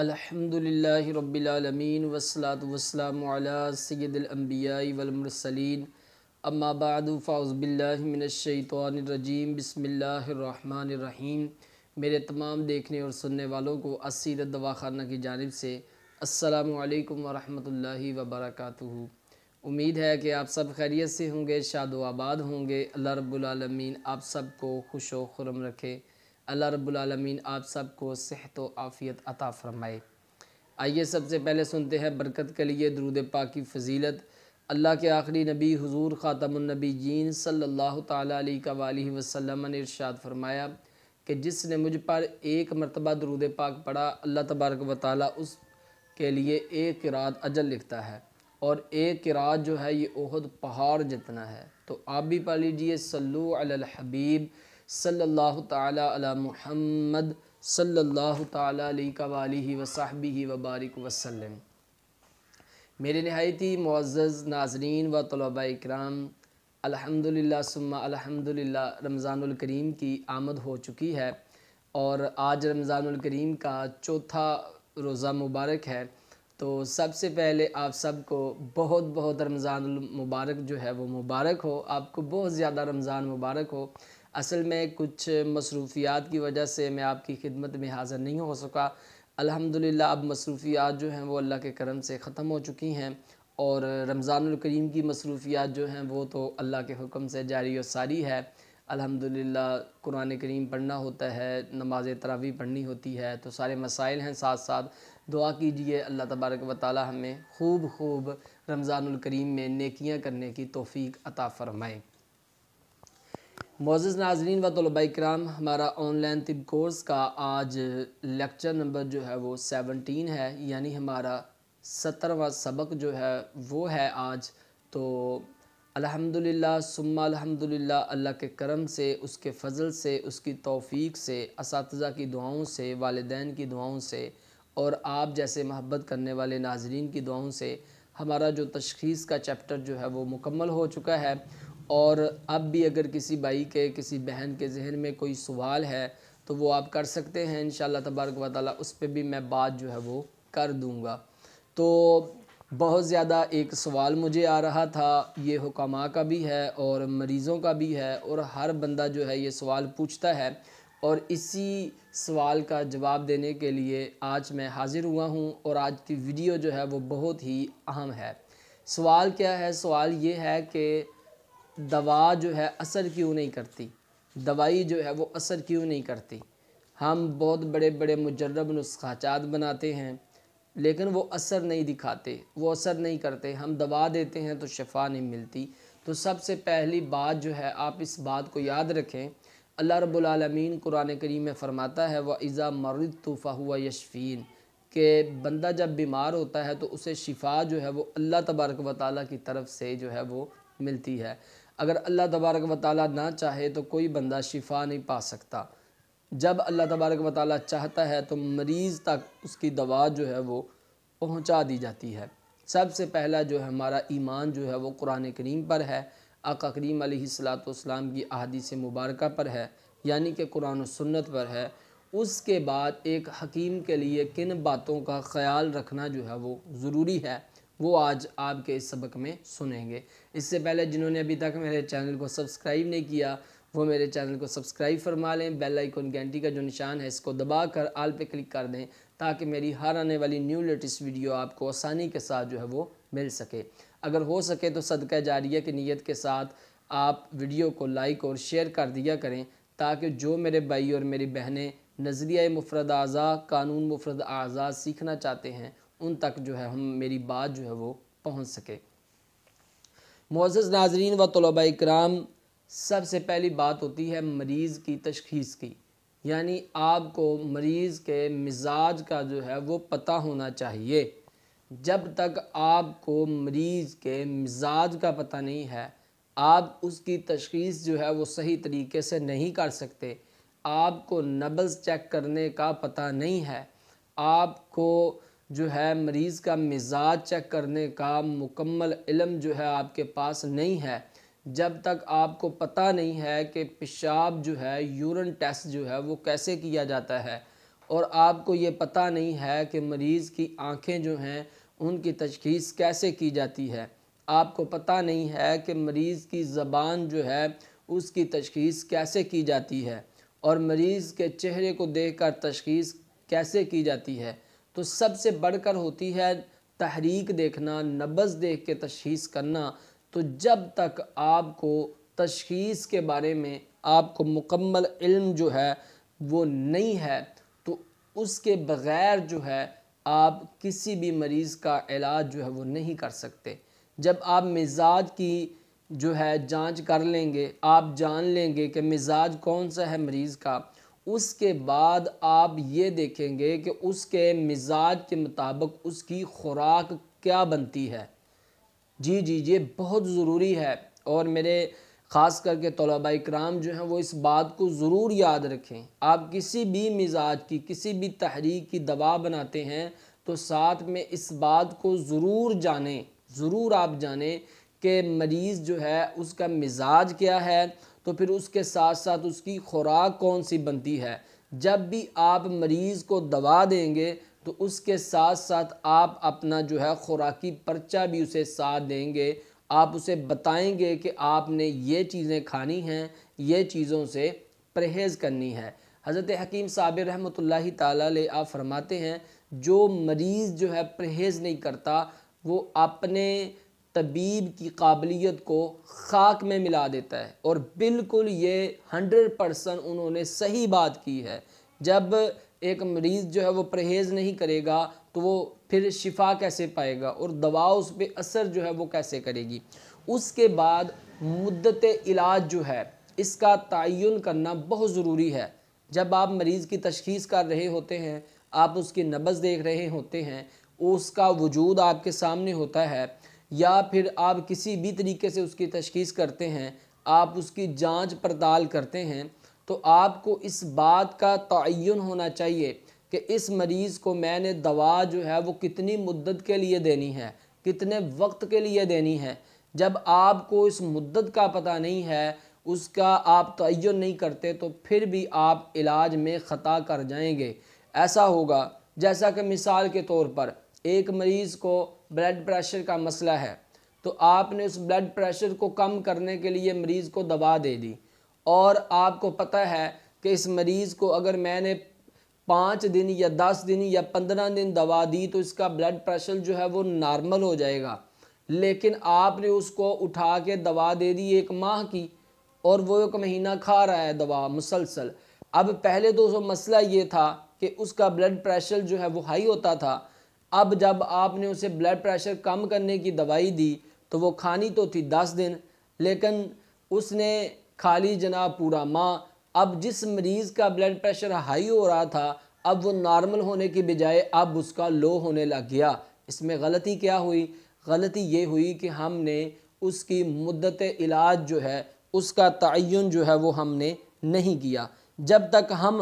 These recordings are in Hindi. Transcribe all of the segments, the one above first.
अलहमदिल्ला रबालमीन वसलात वसलाम सैदम्बिया वलमरसलिन अम्माबाद फ़ाउज़बिल्लाशतवानरजीम बसमीम मेरे तमाम देखने और सुनने वालों को असीर दवाखाना की जानब से असलकम वरहि वबरक उम्मीद है कि आप सब खैरियत से होंगे शादोआबाद आबाद होंगे अल्लाह रब्बुल आप सबको खुश व खुरम रखे अल्लाह रब्बुल आप सबको सेहत व आफ़ियत अता फ़रमाए आइए सबसे पहले सुनते हैं बरकत के लिए दरूद पाक की फजीलत अल्लाह के आखिरी नबी हुजूर ख़ातमनबी जीन सल्लल्लाहु अलैहि वसल्लम ने इरशाद फरमाया कि जिसने मुझ पर एक मरतबा दरूद पाक पढ़ा अल्लाह तबारक व ताली उस के लिए एक किरात अजल लिखता है और एक किरात जो है ये ओहद पहाड़ जितना है तो आप भी पढ़ लीजिए सल्लु अल हबीब सल्लल्लाहु ताला अला मुहम्मद सल्लल्लाहु ताला अलैहि वसाहबिही वबारक वसलम मेरे नहायती मुआज़ नाजरीन व तलबा इकराम अल्हम्दुलिल्लाह सुम्मा अल्हम्दुलिल्लाह रमज़ानुल करीम की आमद हो चुकी है और आज रमज़ानुल करीम का चौथा रोज़ा मुबारक है तो सबसे पहले आप सबको बहुत बहुत रमज़ान मुबारक जो है वो मुबारक हो आपको बहुत ज़्यादा रमज़ान मुबारक हो असल में कुछ मसरूफियात की वजह से मैं आपकी खिदमत में हाज़िर नहीं हो सका अल्हम्दुलिल्लाह अब मसरूफियात जो हैं वो अल्लाह के करम से ख़त्म हो चुकी हैं और रमज़ानकरीम की मसरूफियात जो हैं वो तो अल्लाह के हुक्म से जारी और सारी है अल्हम्दुलिल्लाह कुरान करीम पढ़ना होता है नमाज तरावी पढ़नी होती है तो सारे मसाइल हैं साथ साथ दुआ कीजिए अल्लाह तबारक व ताली हमें खूब खूब रमज़ानकरीम में नेकियां करने की तोफ़ी अता फ़रमाएँ मोज़ नाजरीन व तलबा कराम हमारा ऑनलाइन तिब कोर्स का आज लेक्चर नंबर जो है वो सेवनटीन है यानी हमारा सत्रहवा सबक जो है वो है आज तो अल्हम्दुलिल्लाह सुम्मा अल्हम्दुलिल्लाह अल्लाह के करम से उसके फ़ज़ल से उसकी तौफीक से इस की दुआओं से वालदान की दुआओं से और आप जैसे महब्बत करने वाले नाजरीन की दुआओं से हमारा जो तशखीस का चैप्टर जो है वो मुकम्मल हो चुका है और अब भी अगर किसी भाई के किसी बहन के जहन में कोई सवाल है तो वो आप कर सकते हैं इन तबारक वाल उस पर भी मैं बात जो है वो कर दूँगा तो बहुत ज़्यादा एक सवाल मुझे आ रहा था ये हुकामा का भी है और मरीज़ों का भी है और हर बंदा जो है ये सवाल पूछता है और इसी सवाल का जवाब देने के लिए आज मैं हाज़िर हुआ हूँ और आज की वीडियो जो है वो बहुत ही अहम है सवाल क्या है सवाल ये है कि दवा जो है असर क्यों नहीं करती दवाई जो है वो असर क्यों नहीं करती हम बहुत बड़े बड़े मुजरब नुस्खाचात बनाते हैं लेकिन वो असर नहीं दिखाते वो असर नहीं करते हम दवा देते हैं तो शफा नहीं मिलती तो सबसे पहली बात जो है आप इस बात को याद रखें अल्लाह रबालमीन कुरान करीम में फ़रमाता है वह इज़ा मरद तूफ़ा हुआ यशफ़ीन के बंदा जब बीमार होता है तो उसे शिफा जो है वो अल्लाह तबारक वाली की तरफ से जो है वो मिलती है अगर अल्लाह तबारक व ताली ना चाहे तो कोई बंदा शिफा नहीं पा सकता जब अल्लाह तबारक व ताली चाहता है तो मरीज़ तक उसकी दवा जो है वो पहुँचा दी जाती है सबसे पहला जो है हमारा ईमान जो है वो कुरान करीम पर है आका करीम सलाम की से मुबारक पर है यानी कि कुरान सन्नत पर है उसके बाद एक हकीम के लिए किन बातों का ख्याल रखना जो है वो ज़रूरी है वो आज आपके इस सबक में सुनेंगे इससे पहले जिन्होंने अभी तक मेरे चैनल को सब्सक्राइब नहीं किया वो मेरे चैनल को सब्सक्राइब फरमा लें बेल आइकन घंटी का जो निशान है इसको दबा कर आल पे क्लिक कर दें ताकि मेरी हर आने वाली न्यू लेटेस्ट वीडियो आपको आसानी के साथ जो है वो मिल सके अगर हो सके तो सदका जारिया की नीयत के साथ आप वीडियो को लाइक और शेयर कर दिया करें ताकि जो मेरे भाई और मेरी बहनें नज़रिया मुफरद अज़ा कानून मुफरद अज़ा सीखना चाहते हैं उन तक जो है हम मेरी बात जो है वो पहुँच सके मोज़ नाजरीन व तलबा कराम सबसे पहली बात होती है मरीज़ की तशखीस की यानी आपको मरीज़ के मिजाज का जो है वो पता होना चाहिए जब तक आपको मरीज़ के मिजाज का पता नहीं है आप उसकी तशखीस जो है वो सही तरीके से नहीं कर सकते आपको नबल्स चेक करने का पता नहीं है आपको जो है मरीज़ का मिजाज चेक करने का मुकम्मल इलम जो है आपके पास नहीं है जब तक आपको पता नहीं है कि पेशाब जो है यूरन टेस्ट जो है वो कैसे किया जाता है और आपको ये पता नहीं है कि मरीज़ की आंखें जो हैं उनकी तशखीस कैसे की जाती है आपको पता नहीं है कि मरीज़ की ज़बान जो है उसकी तशखीस कैसे की जाती है और मरीज़ के चेहरे को देख कर तशखीस कैसे की जाती है तो सबसे बढ़कर होती है तहरीक देखना नब्ज़ देख के तशखीस करना तो जब तक आपको तशखीस के बारे में आपको मुकम्मल इल्म जो है वो नहीं है तो उसके बग़ैर जो है आप किसी भी मरीज़ का इलाज जो है वो नहीं कर सकते जब आप मिजाज की जो है जांच कर लेंगे आप जान लेंगे कि मिजाज कौन सा है मरीज़ का उसके बाद आप ये देखेंगे कि उसके मिजाज के मुताबिक उसकी खुराक क्या बनती है जी जी ये बहुत ज़रूरी है और मेरे ख़ास करके तलबा कराम जो हैं वो इस बात को ज़रूर याद रखें आप किसी भी मिजाज की किसी भी तहरीक की दवा बनाते हैं तो साथ में इस बात को ज़रूर जानें ज़रूर आप जानें कि मरीज़ जो है उसका मिजाज क्या है तो फिर उसके साथ साथ उसकी खुराक कौन सी बनती है जब भी आप मरीज़ को दवा देंगे तो उसके साथ साथ आप अपना जो है खुराकी पर्चा भी उसे साथ देंगे आप उसे बताएंगे कि आपने ये चीज़ें खानी हैं ये चीज़ों से परहेज़ करनी है हज़रत हकीम साब रहमत ताली आप फरमाते हैं जो मरीज़ जो है परहेज़ नहीं करता वो अपने तबीब की काबिलियत को खाक में मिला देता है और बिल्कुल ये हंड्रेड परसेंट उन्होंने सही बात की है जब एक मरीज़ जो है वो परहेज़ नहीं करेगा तो वो फिर शिफा कैसे पाएगा और दवा उस पर असर जो है वो कैसे करेगी उसके बाद मुद्दत इलाज जो है इसका तयन करना बहुत ज़रूरी है जब आप मरीज़ की तशखीस कर रहे होते हैं आप उसकी नब्ज़ देख रहे होते हैं उसका वजूद आपके सामने होता है या फिर आप किसी भी तरीके से उसकी तशखीस करते हैं आप उसकी जांच पड़ताल करते हैं तो आपको इस बात का तयन होना चाहिए कि इस मरीज़ को मैंने दवा जो है वो कितनी मुद्दत के लिए देनी है कितने वक्त के लिए देनी है जब आपको इस मुद्दत का पता नहीं है उसका आप तयन नहीं करते तो फिर भी आप इलाज में ख़ता कर जाएंगे ऐसा होगा जैसा कि मिसाल के तौर पर एक मरीज़ को ब्लड प्रेशर का मसला है तो आपने उस ब्लड प्रेशर को कम करने के लिए मरीज़ को दवा दे दी और आपको पता है कि इस मरीज़ को अगर मैंने पाँच दिन या दस दिन या पंद्रह दिन दवा दी तो इसका ब्लड प्रेशर जो है वो नॉर्मल हो जाएगा लेकिन आपने उसको उठा के दवा दे दी एक माह की और वो एक महीना खा रहा है दवा मुसलसल अब पहले तो मसला ये था कि उसका ब्लड प्रेशर जो है वो हाई होता था अब जब आपने उसे ब्लड प्रेशर कम करने की दवाई दी तो वो खानी तो थी दस दिन लेकिन उसने खा ली जनाब पूरा माँ अब जिस मरीज़ का ब्लड प्रेशर हाई हो रहा था अब वो नॉर्मल होने की बजाय अब उसका लो होने लग गया इसमें गलती क्या हुई गलती ये हुई कि हमने उसकी मदत इलाज जो है उसका तयन जो है वो हमने नहीं किया जब तक हम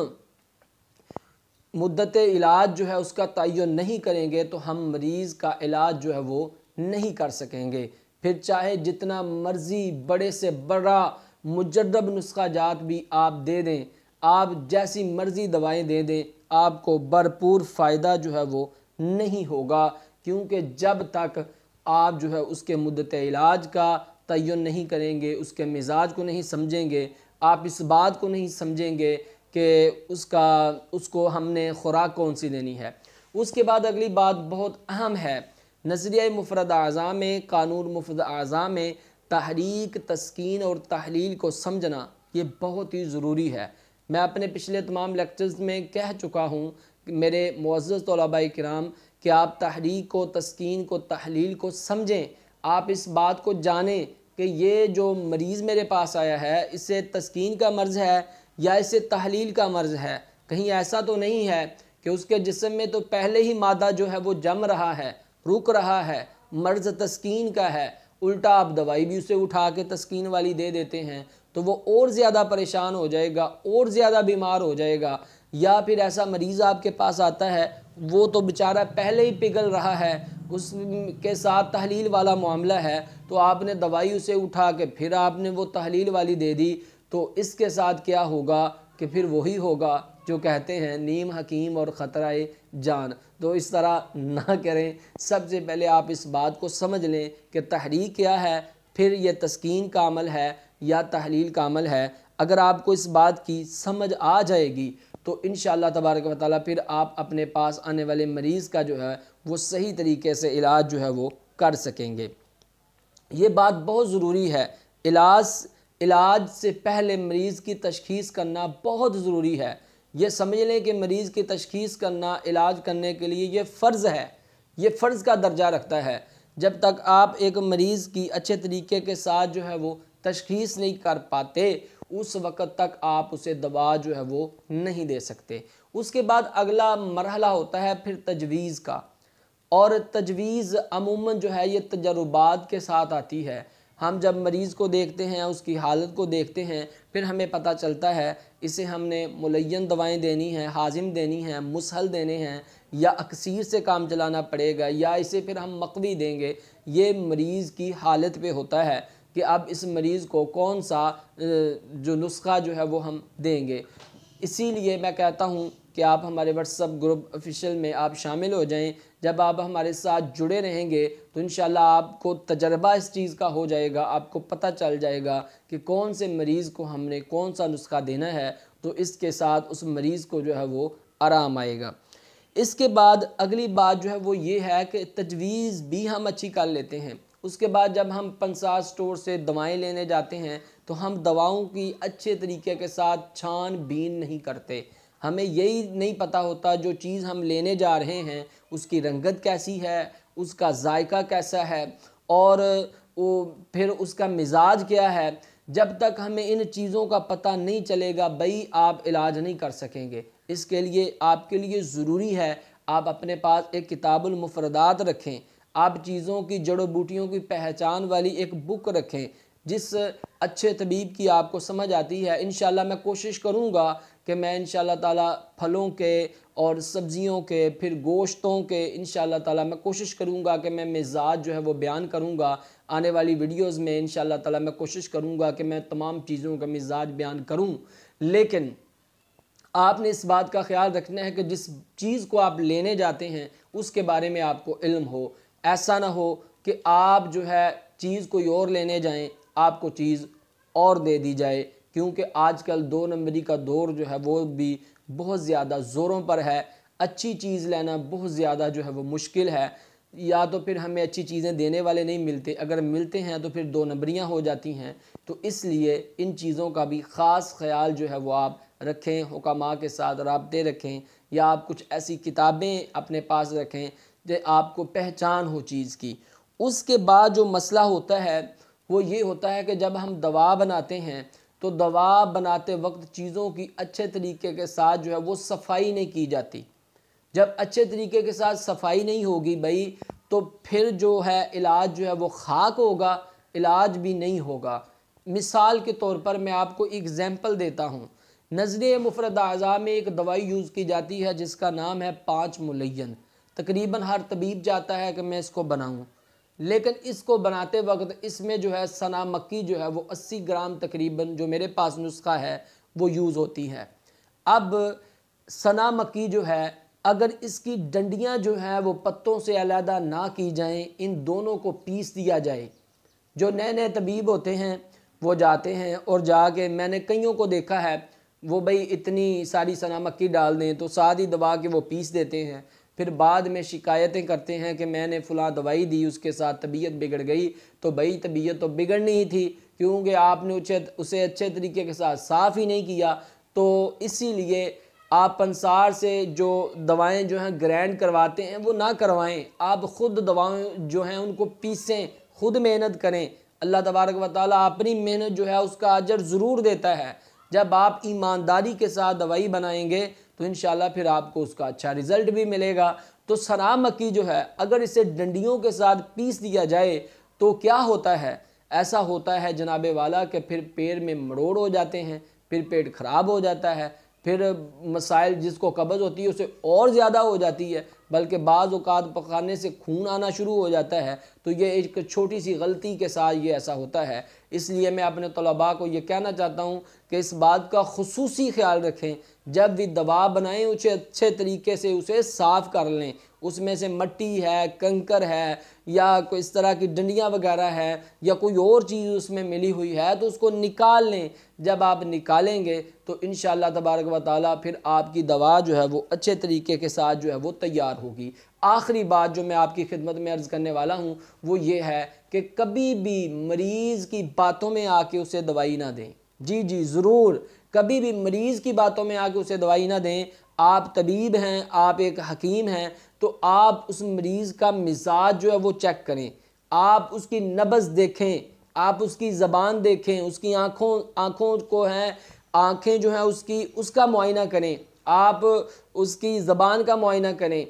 मुद्दत इलाज जो है उसका तयन नहीं करेंगे तो हम मरीज़ का इलाज जो है वो नहीं कर सकेंगे फिर चाहे जितना मर्ज़ी बड़े से बड़ा मुजरब नुस्खा जात भी आप दे दें आप जैसी मर्ज़ी दवाएं दे दें आपको भरपूर फ़ायदा जो है वो नहीं होगा क्योंकि जब तक आप जो है उसके मुद्दत इलाज का तयन नहीं करेंगे उसके मिजाज को नहीं समझेंगे आप इस बात को नहीं समझेंगे कि उसका उसको हमने खुराक कौन सी देनी है उसके बाद अगली बात बहुत अहम है नजरिया मुफरद अज़ा में कानून मुफरद अज़ा में तहरीक तस्किन और तहलील को समझना ये बहुत ही ज़रूरी है मैं अपने पिछले तमाम लेक्चर्स में कह चुका हूँ मेरे मुआज़ तलबा कराम कि आप तहरीक को तस्किन को तहलील को समझें आप इस बात को जानें कि ये जो मरीज़ मेरे पास आया है इससे तस्किन का मर्ज़ है या इसे तहलील का मर्ज़ है कहीं ऐसा तो नहीं है कि उसके जिसम में तो पहले ही मादा जो है वो जम रहा है रुक रहा है मर्ज़ तस्किन का है उल्टा आप दवाई भी उसे उठा के तस्किन वाली दे देते हैं तो वो और ज़्यादा परेशान हो जाएगा और ज़्यादा बीमार हो जाएगा या फिर ऐसा मरीज़ आपके पास आता है वो तो बेचारा पहले ही पिघल रहा है उस के साथ तहलील वाला मामला है तो आपने दवाई उसे उठा के फिर आपने वो तहलील वाली दे दी तो इसके साथ क्या होगा कि फिर वही होगा जो कहते हैं नीम हकीम और ख़तरा जान तो इस तरह ना करें सबसे पहले आप इस बात को समझ लें कि तहरीक क्या है फिर यह तस्कीन का अमल है या तहलील का अमल है अगर आपको इस बात की समझ आ जाएगी तो इन तबारक वाली फिर आप अपने पास आने वाले मरीज़ का जो है वो सही तरीके से इलाज जो है वो कर सकेंगे ये बात बहुत ज़रूरी है इलाज इलाज से पहले मरीज़ की तशखीस करना बहुत ज़रूरी है ये समझ लें कि मरीज़ की तशखीस करना इलाज करने के लिए ये फ़र्ज़ है ये फ़र्ज़ का दर्जा रखता है जब तक आप एक मरीज़ की अच्छे तरीके के साथ जो है वो तशखीस नहीं कर पाते उस वक़्त तक आप उसे दवा जो है वो नहीं दे सकते उसके बाद अगला मरहला होता है फिर तजवीज़ का और तजवीज़ अमूमन जो है ये तजर्बात के साथ आती है हम जब मरीज़ को देखते हैं उसकी हालत को देखते हैं फिर हमें पता चलता है इसे हमने मुलैन दवाएं देनी हैं हाजिम देनी हैं मुसहल देने हैं या अक्सर से काम चलाना पड़ेगा या इसे फिर हम मकवी देंगे ये मरीज़ की हालत पे होता है कि अब इस मरीज़ को कौन सा जो नुस्खा जो है वो हम देंगे इसीलिए मैं कहता हूँ कि आप हमारे व्हाट्सअप ग्रुप ऑफिशियल में आप शामिल हो जाएं जब आप हमारे साथ जुड़े रहेंगे तो इन आपको तजर्बा इस चीज़ का हो जाएगा आपको पता चल जाएगा कि कौन से मरीज़ को हमने कौन सा नुस्खा देना है तो इसके साथ उस मरीज़ को जो है वो आराम आएगा इसके बाद अगली बात जो है वो ये है कि तजवीज़ भी हम अच्छी कर लेते हैं उसके बाद जब हम पंसार स्टोर से दवाएं लेने जाते हैं तो हम दवाओं की अच्छे तरीके के साथ छान बीन नहीं करते हमें यही नहीं पता होता जो चीज़ हम लेने जा रहे हैं उसकी रंगत कैसी है उसका जायका कैसा है और वो फिर उसका मिजाज क्या है जब तक हमें इन चीज़ों का पता नहीं चलेगा भाई आप इलाज नहीं कर सकेंगे इसके लिए आपके लिए ज़रूरी है आप अपने पास एक मुफरदात रखें आप चीज़ों की जड़ों बूटियों की पहचान वाली एक बुक रखें जिस अच्छे तबीब की आपको समझ आती है इन मैं कोशिश करूँगा कि मैं इन ताला फलों के और सब्ज़ियों के फिर गोश्तों के इन ताला मैं कोशिश करूँगा कि मैं मिजाज जो है वो बयान करूँगा आने वाली वीडियोस में इन ताला मैं कोशिश करूँगा कि मैं तमाम चीज़ों का मिजाज बयान करूँ लेकिन आपने इस बात का ख्याल रखना है कि जिस चीज़ को आप लेने जाते हैं उसके बारे में आपको इल्म हो ऐसा ना हो कि आप जो है चीज़ कोई और लेने जाएँ आपको चीज़ और दे दी जाए क्योंकि आजकल दो नंबरी का दौर जो है वो भी बहुत ज़्यादा ज़ोरों पर है अच्छी चीज़ लेना बहुत ज़्यादा जो है वो मुश्किल है या तो फिर हमें अच्छी चीज़ें देने वाले नहीं मिलते अगर मिलते हैं तो फिर दो नंबरियाँ हो जाती हैं तो इसलिए इन चीज़ों का भी ख़ास ख्याल जो है वो आप रखें हुकामा के साथ रबते रखें या आप कुछ ऐसी किताबें अपने पास रखें जो आपको पहचान हो चीज़ की उसके बाद जो मसला होता है वो ये होता है कि जब हम दवा बनाते हैं तो दवा बनाते वक्त चीज़ों की अच्छे तरीके के साथ जो है वो सफाई नहीं की जाती जब अच्छे तरीके के साथ सफाई नहीं होगी भाई तो फिर जो है इलाज जो है वो खाक होगा इलाज भी नहीं होगा मिसाल के तौर पर मैं आपको एग्ज़ैम्पल देता हूँ नजर मुफरद अज़ा में एक दवाई यूज़ की जाती है जिसका नाम है पाँच मुलैन तकरीबन हर तबीब जाता है कि मैं इसको बनाऊँ लेकिन इसको बनाते वक्त इसमें जो है सना मक्की जो है वो अस्सी ग्राम तकरीबन जो मेरे पास नुस्खा है वो यूज़ होती है अब सना मक्की जो है अगर इसकी डंडियाँ जो हैं वो पत्तों से अलहदा ना की जाएं इन दोनों को पीस दिया जाए जो नए नए तबीब होते हैं वो जाते हैं और जाके मैंने कईयों को देखा है वो भाई इतनी सारी सना मक्की डाल दें तो साथ ही दबा के वो पीस देते हैं फिर बाद में शिकायतें करते हैं कि मैंने फ़लाँ दवाई दी उसके साथ तबीयत बिगड़ गई तो भाई तबीयत तो बिगड़नी ही थी क्योंकि आपने उसे उसे अच्छे तरीके के साथ साफ़ ही नहीं किया तो इसीलिए आप पंसार से जो दवाएं जो हैं ग्रैंड करवाते हैं वो ना करवाएं आप ख़ुद दवाएं जो हैं उनको पीसें खुद मेहनत करें अल्लाह तबारक व ताली अपनी मेहनत जो है उसका अजर ज़रूर देता है जब आप ईमानदारी के साथ दवाई बनाएंगे तो इन फिर आपको उसका अच्छा रिज़ल्ट भी मिलेगा तो सना मक्की जो है अगर इसे डंडियों के साथ पीस दिया जाए तो क्या होता है ऐसा होता है जनाबे वाला कि फिर पेड़ में मरोड़ हो जाते हैं फिर पेट ख़राब हो जाता है फिर मसाइल जिसको कब्ज़ होती है उसे और ज़्यादा हो जाती है बल्कि बाज़ अवत पकाने से खून आना शुरू हो जाता है तो ये एक छोटी सी गलती के साथ ये ऐसा होता है इसलिए मैं अपने तलबा को ये कहना चाहता हूँ कि इस बात का खसूस ख्याल रखें जब भी दवा बनाएं उसे अच्छे तरीके से उसे साफ़ कर लें उसमें से मट्टी है कंकर है या कोई इस तरह की डंडियाँ वगैरह है या कोई और चीज़ उसमें मिली हुई है तो उसको निकाल लें जब आप निकालेंगे तो इन तबारक व ताली फिर आपकी दवा जो है वो अच्छे तरीके के साथ जो है वो तैयार होगी आखिरी बात जो मैं आपकी खिदमत में अर्ज़ करने वाला हूँ वो ये है कि कभी भी मरीज़ की बातों में आके उसे दवाई ना दें जी जी ज़रूर कभी भी मरीज़ की बातों में आके उसे दवाई ना दें आप तबीब हैं आप एक हकीम हैं तो आप उस मरीज़ का मिजाज जो है वो चेक करें आप उसकी नब्ज़ देखें आप उसकी ज़बान देखें उसकी आँखों आँखों को हैं आँखें जो हैं उसकी उसका मुआयना करें आप उसकी ज़बान का मुआयना करें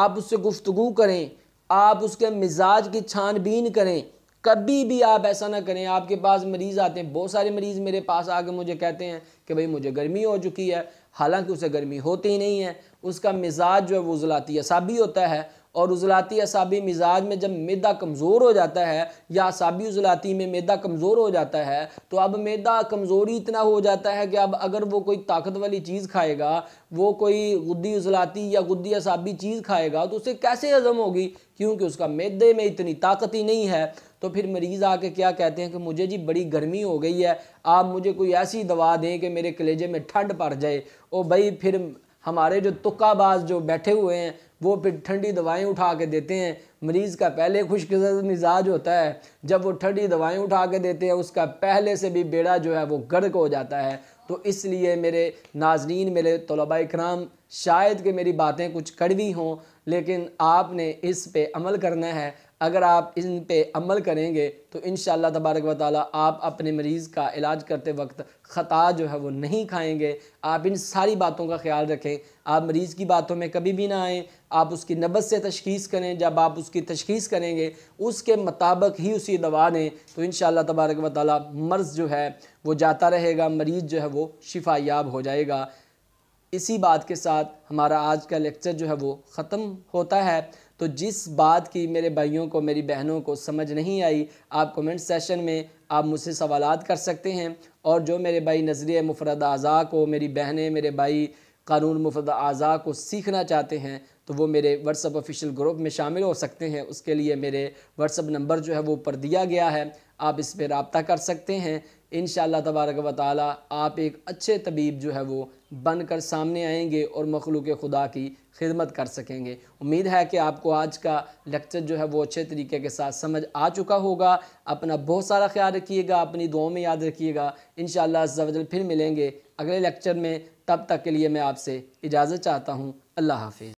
आप उससे गुफ्तु करें आप उसके मिजाज की छानबीन करें कभी भी आप ऐसा ना करें आपके पास मरीज़ आते हैं बहुत सारे मरीज़ मेरे पास आके मुझे कहते हैं कि भाई मुझे गर्मी हो चुकी है हालांकि उसे गर्मी होती ही नहीं है उसका मिजाज जो है वो ज़लाती असाबी होता है और उजलाती असाबी मिजाज में जब मैदा कमज़ोर हो जाता है या असाबी उजलाती में मैदा कमज़ोर हो जाता है तो अब मैदा कमज़ोरी इतना हो जाता है कि अब अगर वो कोई ताकत वाली चीज़ खाएगा वो कोई गुद्दी उजलाती या गुद्दी असाबी चीज़ खाएगा तो उसे कैसे हज़म होगी क्योंकि उसका मैदे में इतनी ताकत ही नहीं है तो फिर मरीज़ आके क्या कहते हैं कि मुझे जी बड़ी गर्मी हो गई है आप मुझे कोई ऐसी दवा दें कि मेरे कलेजे में ठंड पड़ जाए ओ भाई फिर हमारे जो तुक्काबाज जो बैठे हुए हैं वो फिर ठंडी दवाएं उठा के देते हैं मरीज़ का पहले खुशगजर मिजाज होता है जब वो ठंडी दवाएं उठा के देते हैं उसका पहले से भी बेड़ा जो है वो गर्क हो जाता है तो इसलिए मेरे नाजरीन मेरे तलबा कराम शायद कि मेरी बातें कुछ कड़वी हों लेकिन आपने इस पे अमल करना है अगर आप इन पे अमल करेंगे तो इन तबारक व ताली आप अपने मरीज़ का इलाज करते वक्त ख़ता जो है वो नहीं खाएंगे आप इन सारी बातों का ख्याल रखें आप मरीज़ की बातों में कभी भी ना आएँ आप उसकी नबस से तशखीस करें जब आप उसकी तशखीस करेंगे उसके मुताबिक ही उसी दवा दें तो इन तबारक व ताली मर्ज़ जो है वो जाता रहेगा मरीज़ जो है वो शिफा याब हो जाएगा इसी बात के साथ हमारा आज का लेक्चर जो है वो ख़त्म होता है तो जिस बात की मेरे भाइयों को मेरी बहनों को समझ नहीं आई आप कमेंट सेशन में आप मुझसे सवाल कर सकते हैं और जो मेरे भाई नज़रिए मुफरद अज़ा को मेरी बहनें मेरे भाई कानून मुफरद अज़ा को सीखना चाहते हैं तो वो मेरे व्हाट्सअप ऑफिशियल ग्रुप में शामिल हो सकते हैं उसके लिए मेरे व्हाट्सअप नंबर जो है वो ऊपर दिया गया है आप इस पर रबता कर सकते हैं इन तबारक व आप एक अच्छे तबीब जो है वो बन कर सामने आएंगे और मखलूक खुदा की खिदमत कर सकेंगे उम्मीद है कि आपको आज का लेक्चर जो है वो अच्छे तरीके के साथ समझ आ चुका होगा अपना बहुत सारा ख्याल रखिएगा अपनी दुआओं में याद रखिएगा इन शजल फिर मिलेंगे अगले लेक्चर में तब तक के लिए मैं आपसे इजाज़त चाहता हूँ अल्लाह हाफिज़